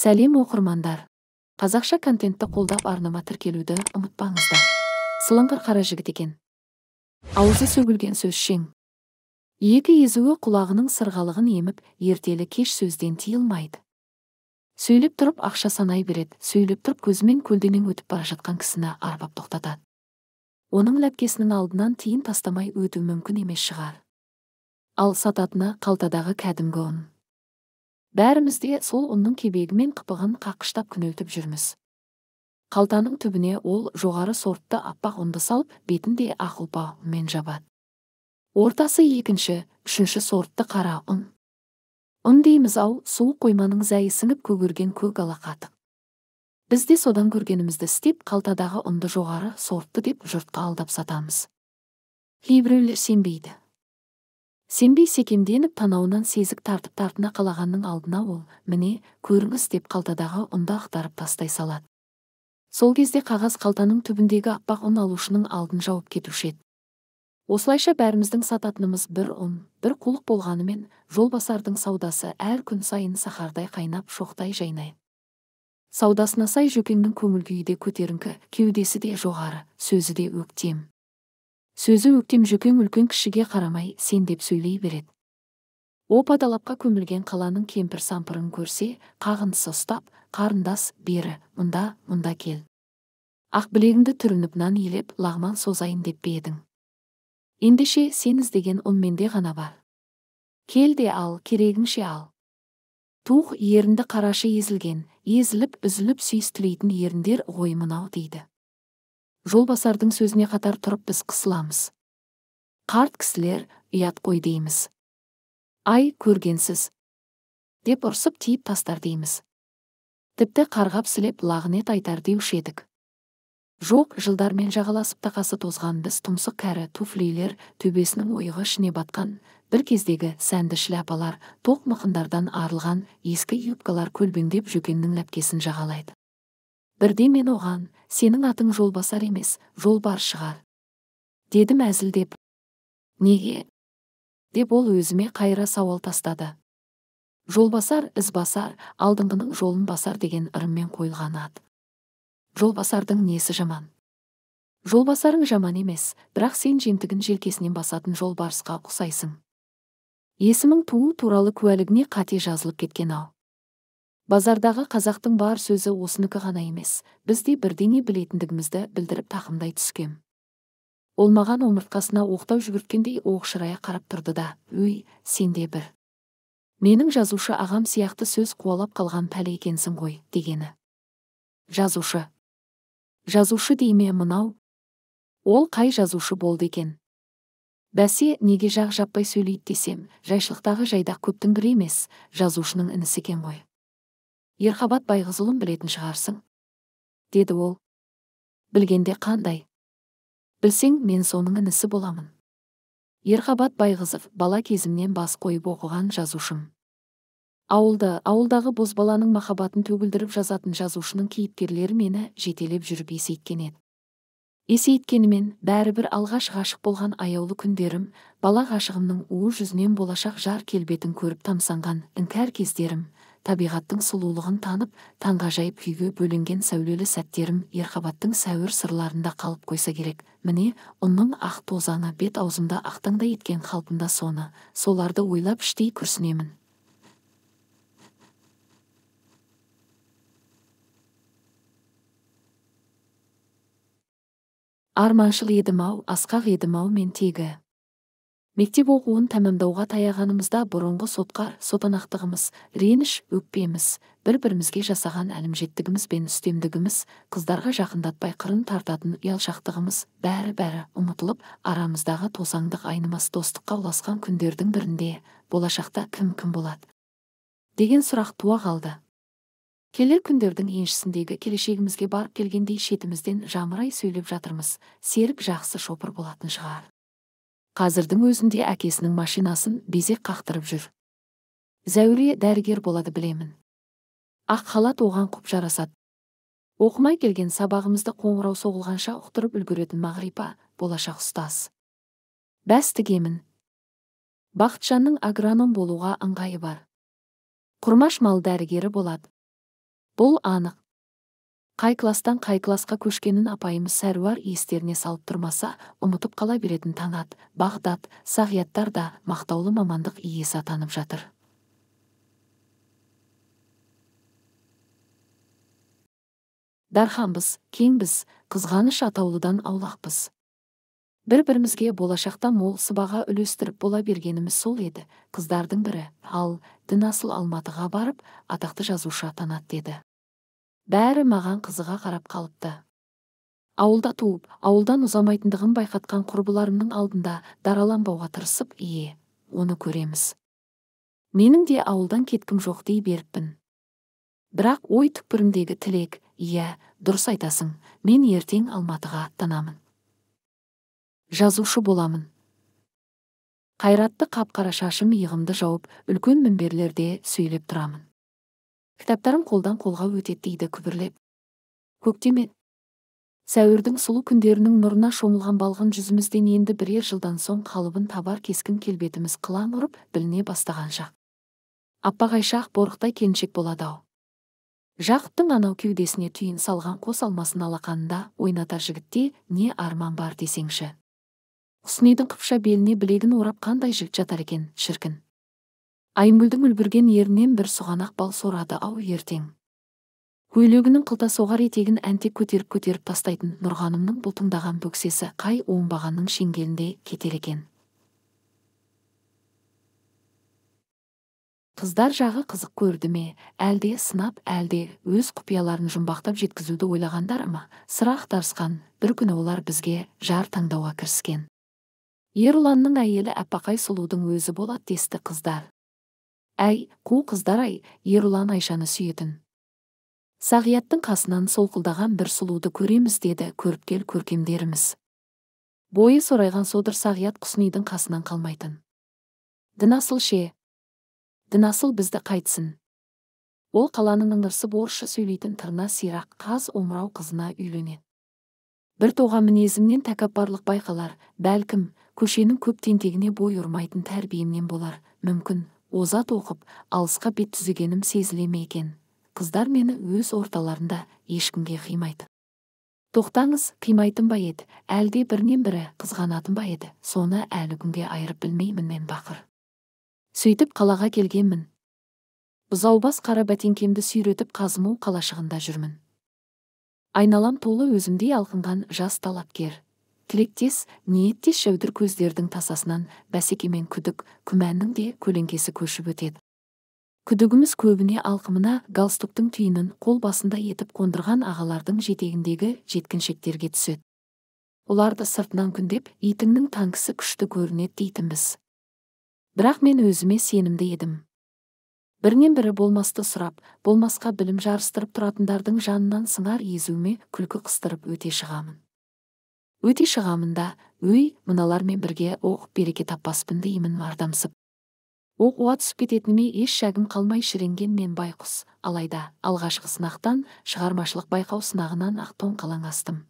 сәлем оқырмандар қазақша контентті қолдап арнама тіркелуді ұмытпаңыздар сылыңғыр қара жігіт екен аузы сөгілген шең. екі езуі құлағының сырғалығын еміп ертелі кеш сөзден тиылмайды сөйлеп тұрып ақша санай береді сөйлеп тұрып көзімен көлденең өтіп бара жатқан кісіні арбап тоқтатады оның ләпкесінің алдынан тиын тастамай өту мүмкін емес шығар ал сататыны қалтадағы кәдімгі ұн бәріміз де сол ұнның кебегімен қыпығын қаққыштап күнелтіп жүрміз қалтаның түбіне ол жоғары сортты аппақ ұнды салып бетінде де ақ ұнмен жабады ортасы екінші үшінші сортты қара ұн ұн дейміз ау суық қойманың зәйі сіңіп көгерген көк қатық біз де содан көргенімізді істеп қалтадағы ұнды жоғары сортты деп жұртқа алдап сатамыз кейбіреулер сенбейді сенбей секемденіп танауынан сезік тартып тартына қалағанның алдына ол міне көріңіз деп қалтадағы ұнды ақтарып тастай салады сол кезде қағаз қалтаның түбіндегі аппақ ұн алушының алдын жауып кетуші еді осылайша бәріміздің сататынымыз бір ұн бір қулық болғанымен жолбасардың саудасы әр күн сайын сахардай қайнап шоқтай жайнай саудасына сай жөкеңнің көңіл күйі де көтеріңкі кеудесі де жоғары сөзі де өктем сөзі өктем жөкең үлкен кішіге қарамай сен деп сөйлей береді опа далапқа көмілген қаланың кемпір сампырын көрсе қағындысы ұстап қарындас бері мұнда мұнда кел ақ білегіңді түрініп нан елеп лағман созайын деп пе едің ендеше сен іздеген ұн менде ғана бар кел де ал керегіңше ал тух ерінді қарашы езілген езіліп үзіліп сүйістілейтін еріндер ғой мынау дейді жолбасардың сөзіне қатар тұрып біз қысыламыз қарт кісілер ұят қой дейміз ай көргенсіз деп ұрсып тиіп тастар дейміз тіпті қарғап сілеп лағынет айтар деуші едік жоқ жылдармен жағаласып тақасы тозған біз тұмсық кәрі туфлилер төбесінің ойығы ішіне батқан бір кездегі сәнді шляпалар тоқ мықындардан арылған ескі юбкалар көлбеңдеп жөкеңнің ләпкесін жағалайды бірде мен оған сенің атың жолбасар емес бар шығар дедім әзілдеп неге деп ол өзіме қайыра сауал тастады жолбасар ізбасар алдыңғының жолын басар деген ырыммен қойылған ат жолбасардың несі жаман жолбасарың жаман емес бірақ сен жемтігін желкесінен басатын жолбарысқа ұқсайсың есімің туу туралы куәлігіне қате жазылып кеткен ау базардағы қазақтың бар сөзі осынікі ғана емес біз де бірдеңе білетіндігімізді білдіріп тақымдай түскем ол маған омыртқасына оқтау жүгірткендей оқшырая қарап тұрды да өй сенде бір менің жазушы ағам сияқты сөз қуалап қалған пәле екенсің ғой дегені жазушы жазушы дей ме мынау ол қай жазушы болды екен бәсе неге жақ жаппай сөйлейді десем жайшылықтағы жайдақ көптің бірі емес жазушының інісі екен ғой ерқабат байғызұлын білетін шығарсың деді ол білгенде қандай білсең мен соның інісі боламын ерқабат байғызов бала кезімнен бас қойып оқыған жазушым ауылды ауылдағы бозбаланың махаббатын төгілдіріп жазатын жазушының кейіпкерлері мені жетелеп жүріп есейткен еді есейткенімен бәрібір алғаш ғашық болған аяулы күндерім бала ғашығымның уы жүзінен болашақ жар келбетін көріп тамсанған іңкәр кездерім табиғаттың сұлулығын танып таңғажайып күйге бөлінген сәулелі сәттерім ерқабаттың сәуір сырларында қалып қойса керек міне ұнның ақ тозаңы бет аузымда ақтаңдай еткен қалпында соны соларды ойлап іштей күрсінемін арманшыл едім ау асқақ едім ау мен тегі мектеп оқуын тәмамдауға таяғанымызда бұрынғы сотқа сотанақтығымыз реніш өкпеміз бір бірімізге жасаған әлімжеттігіміз бен үстемдігіміз қыздарға жақындатпай қырын тартатын ұялшақтығымыз бәрі бәрі ұмытылып арамыздағы тосаңдық айнымас достыққа ұласқан күндердің бірінде болашақта кім кім болады деген сұрақ туа қалды келер күндердің еншісіндегі келешегімізге барып келгендей шетімізден жамырай сөйлеп жатырмыз серік жақсы шопыр болатын шығар қазірдің өзінде әкесінің машинасын безек қақтырып жүр зәуле дәрігер болады білемін ақ халат оған құп жарасады оқымай келген сабағымызды қоңырау соғылғанша ұқтырып үлгеретін мағрипа болашақ ұстаз бәс тігемін бақытжанның агроном болуға ыңғайы бар құрмаш мал дәрігері болады бұл анық қай кластан қай класқа көшкенін апайымыз сәруар естеріне салып тұрмаса ұмытып қала беретін таңат бағдат сағияттар да мақтаулы мамандық иесі атанып жатыр дарханбыз кеңбіз қызғаныш атаулыдан аулақпыз бір бірімізге болашақта мол сыбаға үлестіріп бола бергеніміз сол еді қыздардың бірі ал дін алматыға барып атақты жазушы атанады деді бәрі маған қызыға қарап қалыпты ауылда туып ауылдан ұзамайтындығын байқатқан құрбыларымның алдында дараланбауға тырысып ие оны көреміз менің де ауылдан кеткім жоқ дей беріппін бірақ ой түкпірімдегі тілек иә дұрыс айтасың мен ертең алматыға аттанамын жазушы боламын қайратты қап қара шашым иығымды жауып үлкен мінберлерде сөйлеп тұрамын кітаптарым қолдан қолға өтеді дейді күбірлеп көктем еді сәуірдің сұлу күндерінің нұрына шомылған балғын жүзімізден енді бірер жылдан соң қалыбын табар кескін келбетіміз қылаң ұрып біліне бастаған шақ аппақ айшақ борықтай келіншек болады ау жақыптың анау кеудесіне түйін салған қос алмасын алақанында ойната жігітте не арман бар десеңші құснидың қыпша беліне білегін орап қандай жігіт жатар екен шіркін айымгүлдің үлбірген ерінен бір сұғанақ бал сорады ау ертең көйлегінің қылта соғар етегін әнтек көтеріп көтеріп тастайтын нұрғанымның бұлтыңдаған бөксесі қай оңбағанның шеңгелінде кетер екен қыздар жағы қызық көрді ме әлде сынап әлде өз құпияларын жұмбақтап жеткізуді ойлағандары ма сырақ ақтарысқан бір күні олар бізге жар таңдауға кіріскен ерұланның әйелі әппақай сұлудың өзі болады десті қыздар әй қу қыздар ай ерұлан айшаны сүйетін сағияттың қасынан солқылдаған бір сұлуды көреміз деді көріпкел көркемдеріміз бойы сорайған содыр сағият құснидің қасынан қалмайтын дінасыл ше дінасыл бізді қайтсын ол қаланың ыңырсып орысша сөйлейтін тырна сирақ қаз омырау қызына үйленеді бір тоға мінезімнен тәкаппарлық байқалар бәлкім көшенің көп тентегіне бой ұрмайтын тәрбиемнен болар мүмкін озат оқып алысқа бет түзегенім сезіле ме екен қыздар мені өз орталарында ешкімге қимайды тоқтаңыз қимайтын ба еді әлде бірінен бірі қызғанатын ба еді соны әлі күнге айырып білмеймін мен бақыр сөйтіп қалаға келгенмін бұзаубас қара бәтеңкемді сүйретіп қазыму қалашығында жүрмін айналам толы өзімдей алқынған жас талапкер тілектес ниеттес жәудір көздердің тасасынан бәсеке мен күдік күмәннің де көлеңкесі көшіп өтеді күдігіміз көбіне алқымына галстуктың түйінін қол басында етіп қондырған ағалардың жетегіндегі жеткіншектерге түседі оларды сыртынан күндеп итіңнің танкісі күшті көрінеді дейтінбіз бірақ мен өзіме сенімді едім бірінен бірі болмасты сұрап болмасқа білім жарыстырып тұратындардың жанынан сыңар езуіме күлкі қыстырып өте шығамын өте шығамында өй мыналармен бірге оқып береке таппаспын деймін мардамсып оқ түсіп кететініме еш шәгім қалмай шіренген мен байқұс алайда алғашқы сынақтан шығармашылық байқау сынағынан ақ тоңқалаң астым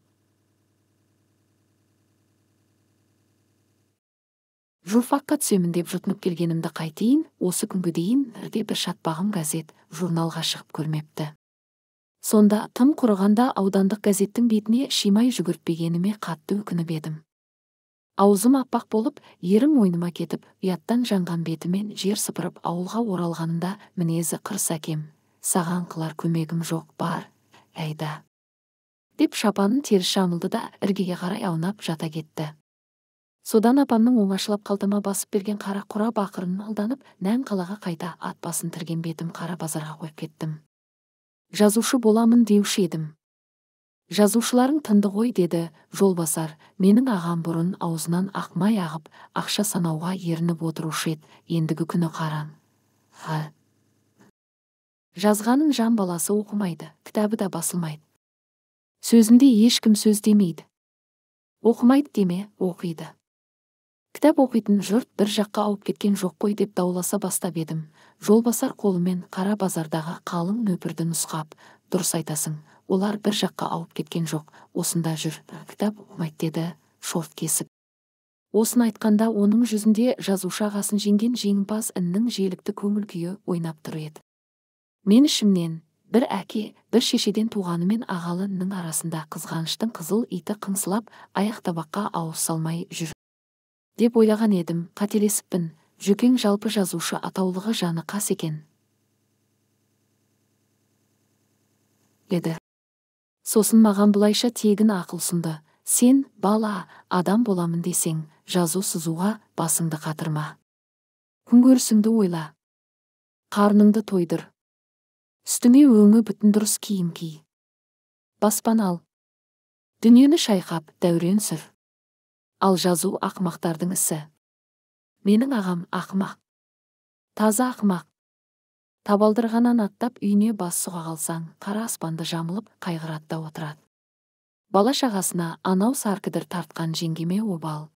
журфакқа түсемін деп жұтынып келгенімді қайтейін осы күнге дейін бірде бір шатпағым газет журналға шығып көрмепті сонда тым құрығанда аудандық газеттің бетіне шимай жүгіртпегеніме қатты өкініп едім аузым аппақ болып ерім мойныма кетіп ұяттан жанған бетімен жер сыпырып ауылға оралғанында мінезі қырс әкем саған қылар көмегім жоқ бар әйда деп шапанын теріс жамылды да іргеге қарай аунап жата кетті содан апамның оңашылап қалтама басып берген қара құра бақырын алданып нән қалаға қайта ат басын тірген бетім қара базарға қойып кеттім жазушы боламын деуші едім жазушыларың тынды ғой деді жолбасар менің ағам бұрын аузынан ақмай ағып ақша санауға ерініп отырушы еді ендігі күні қараң Ха. жазғанын жан баласы оқымайды кітабы да басылмайды сөзінде ешкім сөз демейді оқымайды деме оқиды кітап оқитын жұрт бір жаққа ауып кеткен жоқ қой деп дауласа бастап едім жолбасар қолымен қара базардағы қалың нөпірді нұсқап дұрыс айтасың олар бір жаққа ауып кеткен жоқ осында жүр кітап оқымайды деді шорт кесіп осыны айтқанда оның жүзінде жазушы ағасын жеңген жеңімпаз іннің желікті көңіл күйі ойнап тұр еді мен ішімнен бір әке бір шешеден туғанымен ағалының арасында қызғаныштың қызыл иті қыңсылап аяқ табаққа ауыз салмай жүр деп ойлаған едім қателесіппін жүкең жалпы жазушы атаулығы жаны қас екен деді сосын маған бұлайша тегін ақыл ұсынды сен бала адам боламын десең жазу сызуға басыңды қатырма күнкөрісіңді ойла қарныңды тойдыр үстіңе өңі бүтін дұрыс киім ки баспана ал дүниені шайқап дәурен сүр ал жазу ақымақтардың ісі менің ағам ақымақ таза ақымақ Табалдырғанан аттап үйіне бас сұға қалсаң қара аспанды жамылып қайғырады да отырады бала шағасына анау саркідір тартқан жеңгеме обал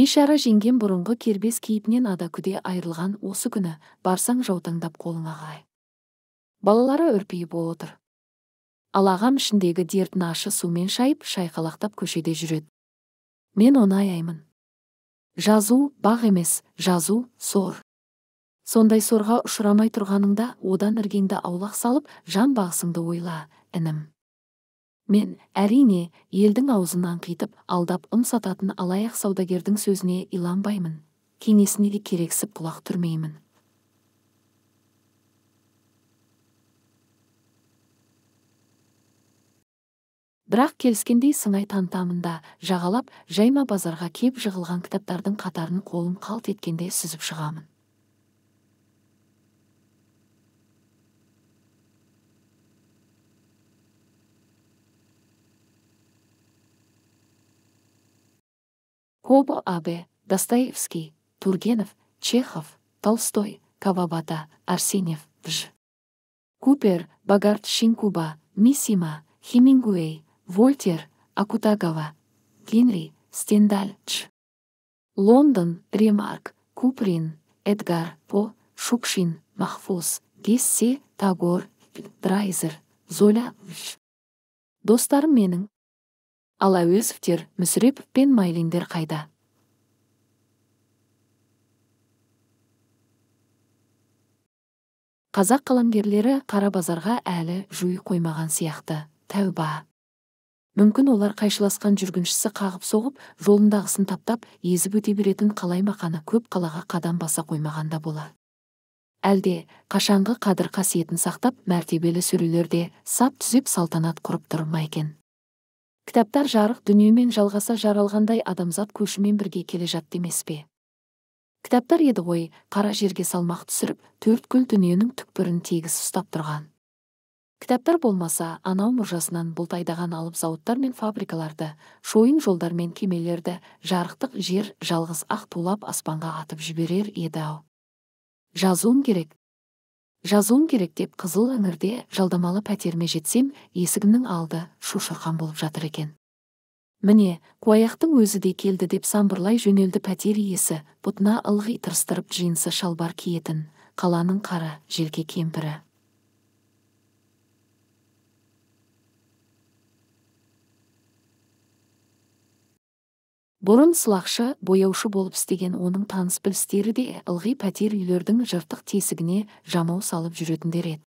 бейшара жеңгем бұрынғы кербес кейпінен ада күде айырылған осы күні барсаң жаутаңдап қолыңа қай балалары үрпиіп отыр ал ағам ішіндегі дертін ашы сумен шайып шайқалақтап көшеде жүреді мен оны аяймын жазу бақ емес жазу сор сондай сорға ұшырамай тұрғаныңда одан іргеңді аулақ салып жан бағысыңды ойла інім мен әрине елдің аузын аңқитып алдап ұмсататын сататын алаяқ саудагердің сөзіне иланбаймын кеңесіне де керексіп құлақ түрмеймін бірақ келіскендей сыңай тантамында жағалап жайма базарға кеп жығылған кітаптардың қатарын қолым қалт еткенде сүзіп шығамын Кобо Абе, Достоевский, Тургенев, Чехов, Толстой, Кавабата, Арсенев, Ж. Купер, Багард Шинкуба, Мисима, Хемингуэй, Вольтер, Акутагова, Генри, Стендаль, Лондон, Ремарк, Куприн, Эдгар, По, Шукшин, Махфуз, Гессе, Тагор, Драйзер, Золя. Достарым менің. Ал Әуезовтер, Мүсірепов пен Майлендер қайда? Қазақ қаламгерлері қара әлі жуи қоймаған сияқты. Тәуба! мүмкін олар қайшыласқан жүргіншісі қағып соғып жолындағысын таптап езіп өте беретін қалай мақаны көп қалаға қадам баса қоймағанда болар әлде қашанғы қадір қасиетін сақтап мәртебелі сүрелерде сап түзеп салтанат құрып тұр ма екен кітаптар жарық дүниемен жалғаса жаралғандай адамзат көшімен бірге келе жатты емес пе кітаптар еді ғой қара жерге салмақ түсіріп төрткүл дүниенің түкпірін тегіс ұстап тұрған кітаптар болмаса анау мұржасынан бұлтайдаған алып зауыттар мен фабрикаларды шойын жолдар мен кемелерді жарықтық жер жалғыз ақ тулап аспанға атып жіберер еді ау жазуым керек жазуым керек деп қызыл іңірде жалдамалы пәтеріме жетсем есігімнің алды шушырқан болып жатыр екен міне қуаяқтың өзі де келді деп самбырлай жөнелді пәтер иесі бұтына ылғи тырыстырып джинсы шалбар киетін қаланың қара желке кемпірі бұрын сылақшы бояушы болып істеген оның таныс білістері де ылғи пәтер үйлердің жыртық тесігіне жамау салып жүретіндер еді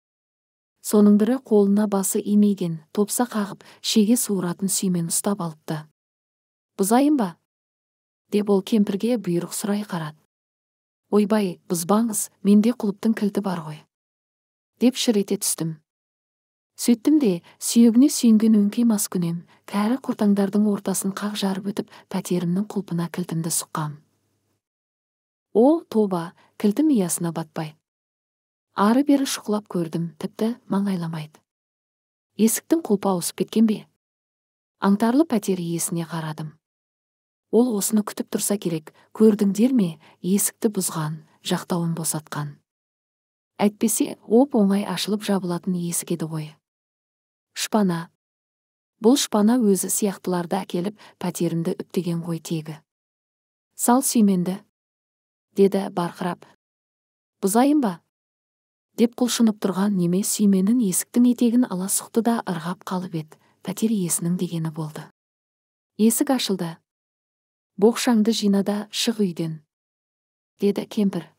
соның бірі қолына басы имейген топса қағып шеге суыратын сүймен ұстап алыпты бұзайын ба деп ол кемпірге бұйрық сұрай қарады ойбай бұзбаңыз менде құлыптың кілті бар ғой деп шыр ете түстім сөйттім де сүйегіне сүйенген өңкей маскүнем кәрі құртаңдардың ортасын қақ жарып өтіп пәтерімнің құлпына кілтімді сұққам Ол, тоба кілтім ұясына батпай ары бері шұқылап көрдім тіпті маңайламайды есіктің құлпы ауысып кеткен бе аңтарлы пәтер иесіне қарадым ол осыны күтіп тұрса керек көрдіңдер ме есікті бұзған жақтауын босатқан әйтпесе оп оңай ашылып жабылатын есік еді ғой шпана бұл шпана өзі сияқтыларды әкеліп пәтерімді үптеген ғой тегі сал сүйменді деді барқырап бұзайын ба деп құлшынып тұрған неме сүйменін есіктің етегін ала сұқты да ырғап қалып еді пәтер иесінің дегені болды есік ашылды боқшаңды жина да шық үйден деді кемпір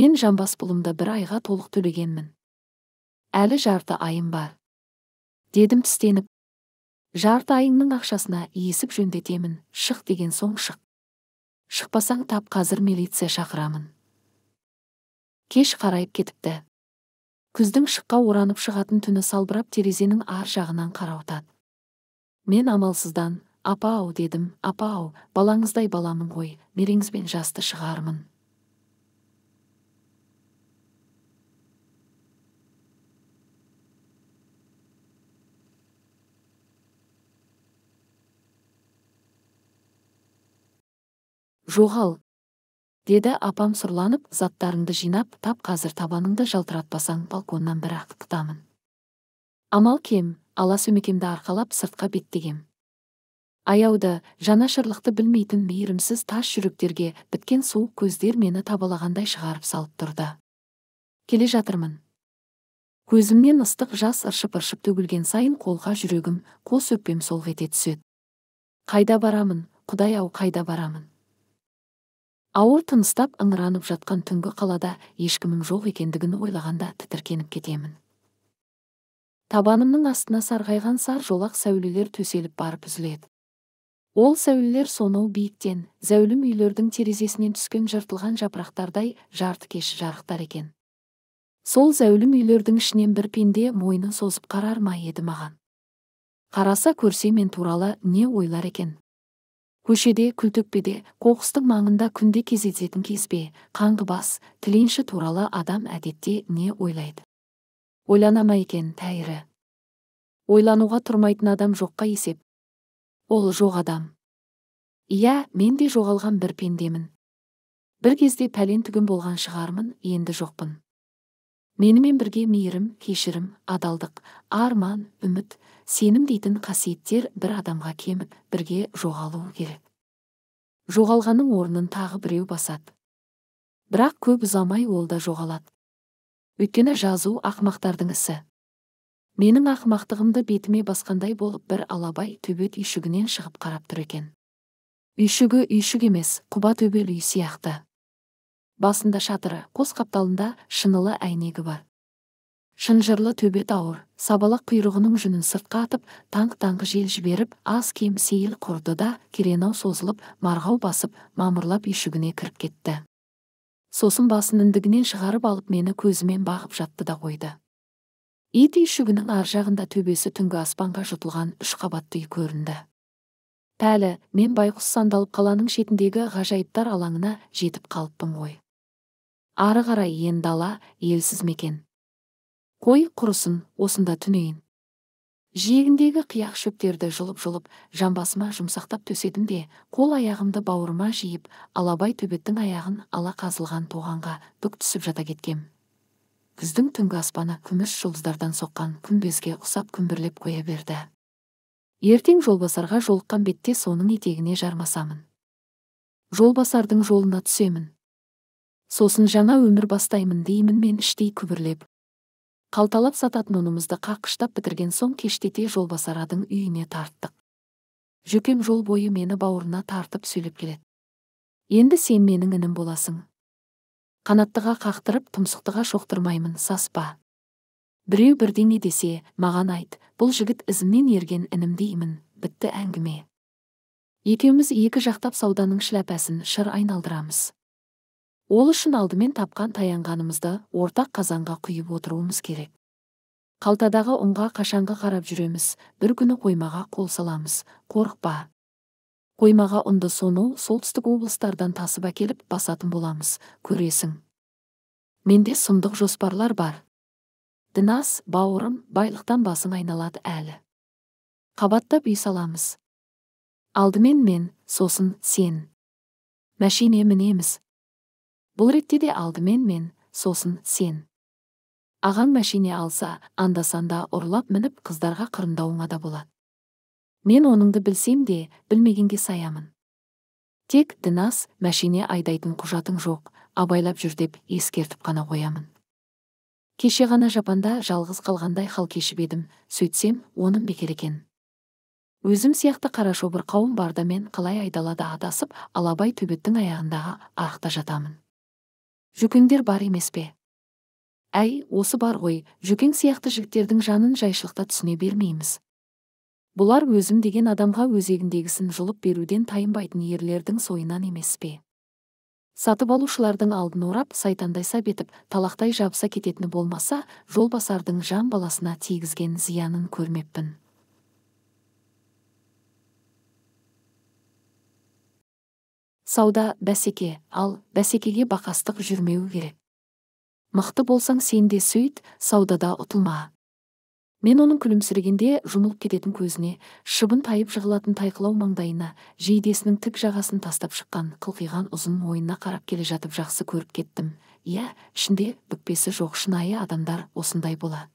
мен жамбас пұлымды бір айға толық төлегенмін әлі жарты айым бар дедім тістеніп жарты айыңның ақшасына есіп жөндетемін шық деген соң шық шықпасаң тап қазір милиция шақырамын кеш қарайып кетіпті күздің шыққа оранып шығатын түні салбырап терезенің ар жағынан қарауытады мен амалсыздан апа ау дедім апа ау балаңыздай баламын ғой мереңізбен жасты шығармын жоғал деді апам сұрланып заттарыңды жинап тап қазір табаныңды жалтыратпасаң балконнан бір ақ амал кем ала сөмекемді арқалап сыртқа беттегем аяуды жанашырлықты білмейтін мейірімсіз тас жүректерге біткен суық көздер мені табалағандай шығарып салып тұрды келе жатырмын көзімнен ыстық жас ыршып ыршып төгілген сайын қолға жүрегім қос өкпем солқ ете түседі қайда барамын құдай ау қайда барамын ауыр тыныстап ыңыранып жатқан түнгі қалада ешкімің жоқ екендігін ойлағанда тітіркеніп кетемін табанымның астына сарғайған сар жолақ сәулелер төселіп барып үзіледі ол сәулелер сонау биіктен зәулім үйлердің терезесінен түскен жыртылған жапырақтардай жарты кеш жарықтар екен сол зәулім үйлердің ішінен бір пенде мойнын созып қарар ма еді маған қараса көрсе мен туралы не ойлар екен көшеде күлтөкпеде қоқыстың маңында күнде кездесетін кезбе қаңғыбас тіленші туралы адам әдетте не ойлайды ойлана ма екен тәйірі ойлануға тұрмайтын адам жоққа есеп ол жоқ адам иә мен де жоғалған бір пендемін бір кезде пәлен түгін болған шығармын енді жоқпын менімен бірге мейірім кешірім адалдық арман үміт сенім дейтін қасиеттер бір адамға кеміп бірге жоғалуы керек жоғалғанның орнын тағы біреу басады бірақ көп ұзамай ол да жоғалады өйткені жазу ақмақтардың ісі менің ақмақтығымды бетіме басқандай болып бір алабай төбет үйшігінен шығып қарап тұр екен үйшігі үйшік емес құба төбел үй сияқты басында шатыры қос қапталында шынылы әйнегі бар шынжырлы төбет ауыр сабалақ құйрығының жүнін сыртқа атып таңқ таңқ жел жіберіп аз кем сейіл құрды да керенау созылып марғау басып мамырлап үйшігіне кіріп кетті сосын басын індігінен шығарып алып мені көзімен бағып жатты да қойды ит үйшігінің ар жағында төбесі түнгі аспанға жұтылған үш қабатты үй көрінді пәлі мен байқұс сандалып қаланың шетіндегі ғажайыптар алаңына жетіп қалыппын ғой ары қарай ен дала елсіз мекен қой құрысын осында түнейін жиегіндегі қияқ шөптерді жұлып жұлып жамбасыма жұмсақтап төседім де қол аяғымды бауырыма жиып алабай төбеттің аяғын ала қазылған тоғанға бүк түсіп жата кеткем күздің түнгі аспаны күміс жұлдыздардан соққан күмбезге ұқсап күмбірлеп қоя берді ертең жолбасарға жолыққан бетте соның етегіне жармасамын жолбасардың жолына түсемін сосын жаңа өмір бастаймын деймін мен іштей күбірлеп қалталап сататын ұнымызды қаққыштап бітірген соң кештете жолбасарадың үйіне тарттық жүкем жол бойы мені бауырына тартып сөйлеп келеді енді сен менің інім боласың қанаттыға қақтырып тұмсықтыға шоқтырмаймын саспа біреу бірдеңе десе маған айт бұл жігіт ізімнен ерген інім деймін бітті әңгіме екеуміз екі жақтап сауданың шіләпәсін шыр айналдырамыз ол үшін алдымен тапқан таянғанымызды ортақ қазанға құйып отыруымыз керек қалтадағы ұнға қашанғы қарап жүреміз бір күні қоймаға қол саламыз қорықпа қоймаға ұнды соны солтүстік облыстардан тасып әкеліп басатын боламыз көресің менде сұмдық жоспарлар бар дінас бауырым байлықтан басың айналады әлі қабаттап үй саламыз алдымен мен сосын сен мәшине мінеміз бұл ретте де алдымен мен сосын сен ағаң мәшине алса анда санда ұрлап мініп қыздарға қырындауыңа да болады мен оныңды білсем де білмегенге саямын тек дінас мәшине айдайтын құжатың жоқ абайлап жүр деп ескертіп қана қоямын кеше ғана жапанда жалғыз қалғандай хал кешіп едім сөйтсем оным бекер екен өзім сияқты қарашобыр қауым барда мен қалай айдалада адасып алабай төбеттің аяғындағы арықта жатамын жүкеңдер бар емес пе әй осы бар ғой жүкең сияқты жігіттердің жанын жайшылықта түсіне бермейміз бұлар өзім деген адамға өзегіндегісін жұлып беруден тайынбайтын ерлердің сойынан емес пе сатып алушылардың алдын орап сайтандай етіп талақтай жабыса кететіні болмаса жолбасардың жан баласына тигізген зиянын көрмеппін сауда бәсеке ал бәсекеге бақастық жүрмеу керек мықты болсаң сен де сөйт саудада ұтылма мен оның күлімсірегенде жұмылып кететін көзіне шыбын тайып жығылатын тайқылау маңдайына жейдесінің тік жағасын тастап шыққан қылқиған ұзын мойнына қарап келе жатып жақсы көріп кеттім иә ішінде бүкпесі жоқ шынайы адамдар осындай бола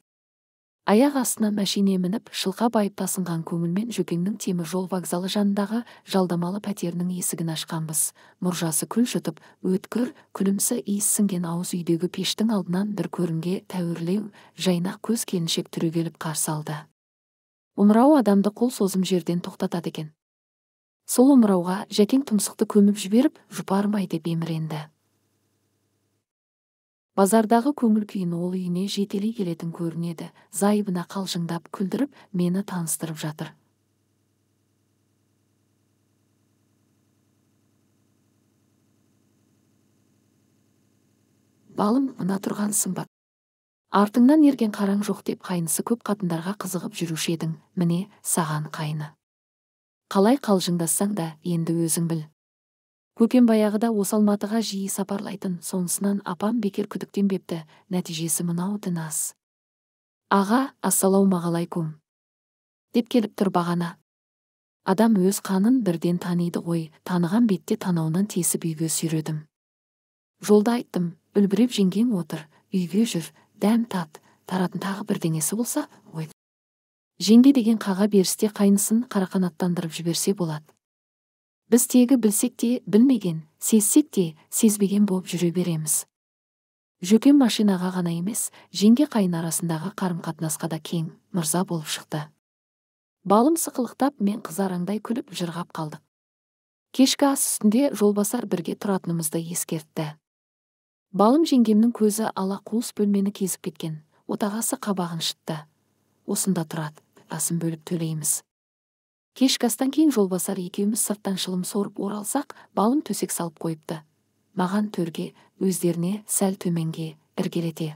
аяқ астына мәшине мініп шылқап тасынған көңілмен жөкеңнің темір жол вокзалы жанындағы жалдамалы пәтерінің есігін ашқанбыз мұржасы күл жұтып өткір күлімсі иіс сіңген ауыз үйдегі пештің алдынан бір көрінге тәуірлеу жайнақ көз келіншек түрегеліп қарсы алды омырауы адамды қол созым жерден тоқтатады екен сол омырауға жәкең тұмсықты көміп жіберіп жұпармай деп еміренді базардағы көңіл күйін ол үйіне жетелей келетін көрінеді зайыбына қалжыңдап күлдіріп мені таныстырып жатыр балым мына тұрған сымбат. артыңнан ерген қараң жоқ деп қайнысы көп қатындарға қызығып жүруші едің міне саған қайны қалай қалжыңдассаң да енді өзің біл көкем баяғыда осы алматыға жиі сапарлайтын сонысынан апам бекер бепті, нәтижесі мынау дін аз аға ассалаумағалайкум деп келіп тұр бағана адам өз қанын бірден таниды ғой таныған бетте танауынан тесіп үйге сүйредім жолда айттым үлбіреп жеңгең отыр үйге жүр дәм тат таратын тағы бірдеңесі болса ой жеңге деген қаға берісте қайнысын қарақанаттандырып жіберсе болады біз тегі білсек те білмеген сезсек те сезбеген болып жүре береміз жөкем машинаға ғана емес жеңге қайын арасындағы қарым қатынасқа да кең мырза болып шықты балым сықылықтап мен қызараңдай күліп жырғап қалды. кешкі ас үстінде жолбасар бірге тұратынымызды ескертті балым жеңгемнің көзі ала қуыс бөлмені кезіп кеткен отағасы қабағын шытты осында тұрады асын бөліп төлейміз кешкі астан кейін жолбасар екеуміз сырттан шылым сорып оралсақ балым төсек салып қойыпты маған төрге өздеріне сәл төменге іргелете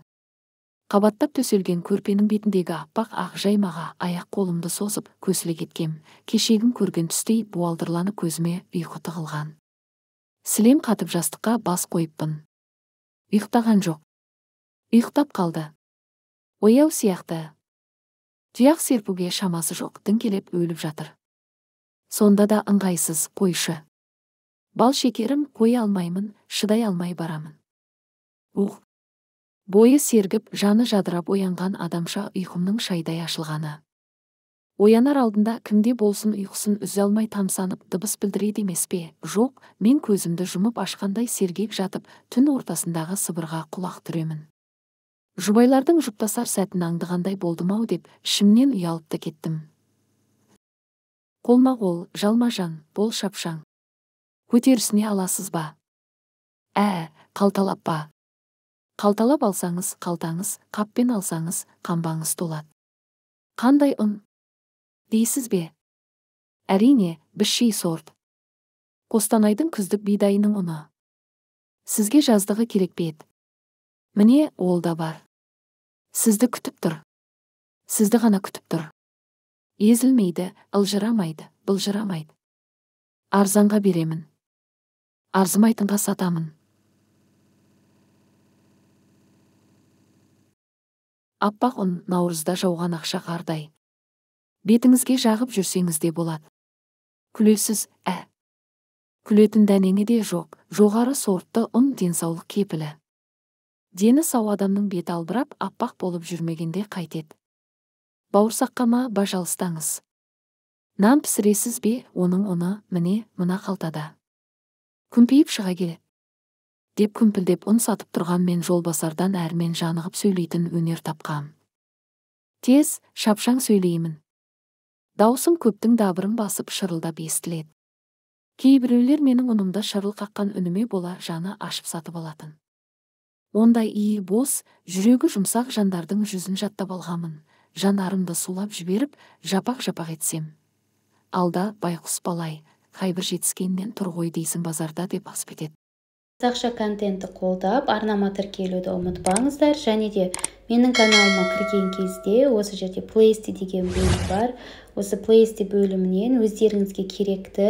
қабаттап төселген көрпенің бетіндегі аппақ ақ жаймаға аяқ қолымды созып көсіле кеткем кешегім көрген түстей буалдырланып көзіме ұйқы тығылған сілем қатып жастыққа бас қойыппын ұйықтаған жоқ ұйықтап қалды ояу сияқты тұяқ серпуге шамасы жоқ діңкелеп өліп жатыр сонда да ыңғайсыз қойшы бал шекерім қоя алмаймын шыдай алмай барамын ух бойы сергіп жаны жадырап оянған адамша ұйқымның шайдай ашылғаны оянар алдында кімде болсын ұйқысын үзе алмай тамсанып дыбыс білдіреді емес пе жоқ мен көзімді жұмып ашқандай сергек жатып түн ортасындағы сыбырға құлақ түремін жұбайлардың жұптасар сәтін аңдығандай болдым ау деп ішімнен ұялып та кеттім қолма қол жалма бол шапшаң көтерісіне аласыз ба ә қалталап ба қалталап алсаңыз қалтаңыз қаппен алсаңыз қамбаңыз толады қандай ұн дейсіз бе әрине шей сорт қостанайдың күздік бидайының ұны сізге жаздығы керек пе еді міне ол да бар сізді күтіп тұр сізді ғана күтіп тұр езілмейді ылжырамайды былжырамайды арзанға беремін арзымайтынға сатамын аппақ ұн наурызда жауған ақша қардай бетіңізге жағып жүрсеңіз де болады күлесіз ә күлетін дәнеңе де жоқ жоғары сортты ұн денсаулық кепілі дені сау адамның беті албырап аппақ болып жүрмегенде қайтеді бауырсаққама ба алыстаңыз нан пісіресіз бе оның ұны міне мына қалтада күмпиіп шыға келеді деп күмпілдеп ұн сатып тұрған мен жолбасардан әрмен жанығып сөйлейтін өнер тапқам. тез шапшаң сөйлеймін даусым көптің дабырын басып шырылдап естіледі кейбіреулер менің ұнымды шырыл қаққан үніме бола жаны ашып сатып алатын ондай иі бос жүрегі жұмсақ жандардың жүзін жаттап алғамын жанарымды сулап жіберіп жапақ жапақ етсем алда байқұс балай қайбір жетіскеннен тұр ғой дейсің базарда деп асып кетеді қазақша контентті қолдап арнама тіркелуді ұмытпаңыздар және де менің каналыма кірген кезде осы жерде плейсти деген бөлім бар осы плейсти бөлімінен өздеріңізге керекті